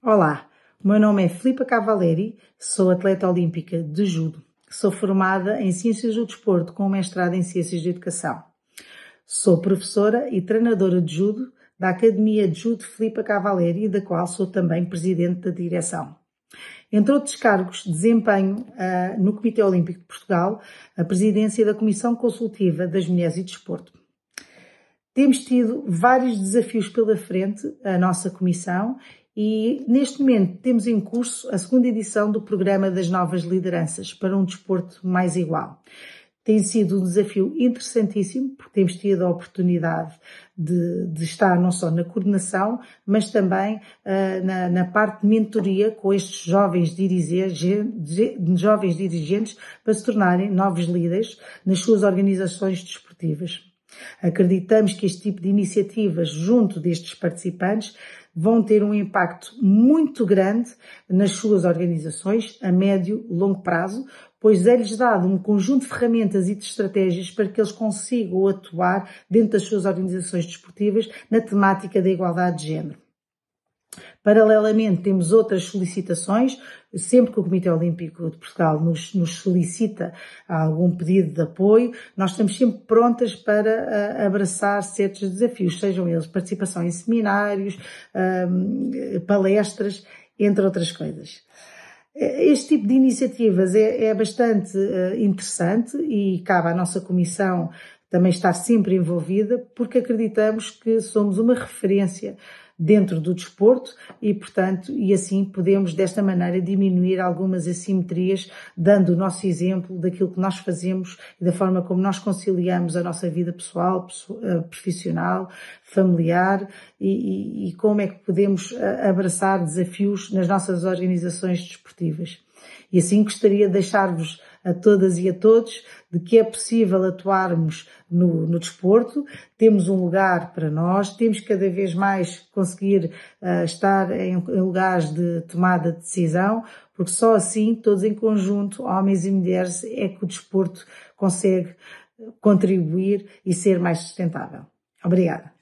Olá, meu nome é Filipa Cavaleri, sou atleta olímpica de judo. Sou formada em Ciências do Desporto com mestrado em Ciências de Educação. Sou professora e treinadora de judo da Academia de Judo Filipa Cavaleri, da qual sou também presidente da direção. Entre outros cargos, desempenho uh, no Comitê Olímpico de Portugal a presidência da Comissão Consultiva das Mulheres e Desporto. Temos tido vários desafios pela frente, a nossa comissão, e neste momento temos em curso a segunda edição do programa das novas lideranças para um desporto mais igual. Tem sido um desafio interessantíssimo, porque temos tido a oportunidade de, de estar não só na coordenação, mas também uh, na, na, parte de mentoria com estes jovens jovens dirigentes para se tornarem novos líderes nas suas organizações desportivas. Acreditamos que este tipo de iniciativas, junto destes participantes, vão ter um impacto muito grande nas suas organizações a médio longo prazo, pois é-lhes dado um conjunto de ferramentas e de estratégias para que eles consigam atuar dentro das suas organizações desportivas na temática da igualdade de género. Paralelamente, temos outras solicitações, sempre que o Comitê Olímpico de Portugal nos, nos solicita algum pedido de apoio, nós estamos sempre prontas para uh, abraçar certos desafios, sejam eles participação em seminários, uh, palestras, entre outras coisas. Este tipo de iniciativas é, é bastante uh, interessante e cabe à nossa Comissão também estar sempre envolvida, porque acreditamos que somos uma referência dentro do desporto e, portanto, e assim podemos desta maneira diminuir algumas assimetrias, dando o nosso exemplo daquilo que nós fazemos e da forma como nós conciliamos a nossa vida pessoal, eh, profissional, familiar e, e, e como é que podemos eh, abraçar desafios nas nossas organizações desportivas. E assim gostaria de deixar-vos a todas e a todos de que é possível atuarmos no, no desporto, temos um lugar para nós, temos cada vez mais conseguir uh, estar em, em lugares de tomada de decisão, porque só assim, todos em conjunto, homens e mulheres, é que o desporto consegue contribuir e ser mais sustentável. Obrigada.